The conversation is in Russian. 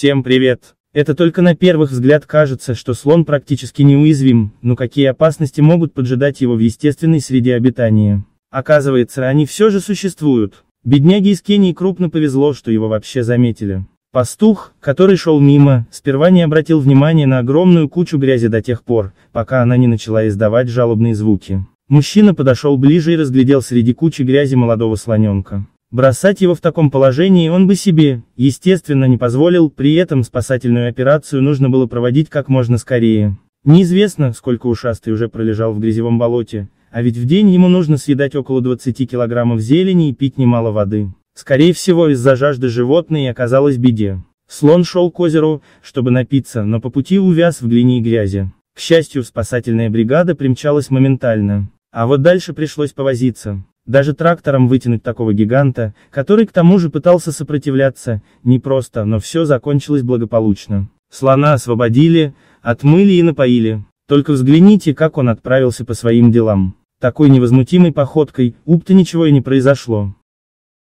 Всем привет! Это только на первых взгляд кажется, что слон практически неуязвим, но какие опасности могут поджидать его в естественной среде обитания. Оказывается, они все же существуют. Бедняге из Кении крупно повезло, что его вообще заметили. Пастух, который шел мимо, сперва не обратил внимания на огромную кучу грязи до тех пор, пока она не начала издавать жалобные звуки. Мужчина подошел ближе и разглядел среди кучи грязи молодого слоненка. Бросать его в таком положении он бы себе, естественно, не позволил, при этом спасательную операцию нужно было проводить как можно скорее. Неизвестно, сколько ушастый уже пролежал в грязевом болоте, а ведь в день ему нужно съедать около 20 килограммов зелени и пить немало воды. Скорее всего, из-за жажды животное и оказалось беде. Слон шел к озеру, чтобы напиться, но по пути увяз в глине и грязи. К счастью, спасательная бригада примчалась моментально. А вот дальше пришлось повозиться. Даже трактором вытянуть такого гиганта, который к тому же пытался сопротивляться, непросто, но все закончилось благополучно. Слона освободили, отмыли и напоили. Только взгляните, как он отправился по своим делам. Такой невозмутимой походкой, уп-то ничего и не произошло.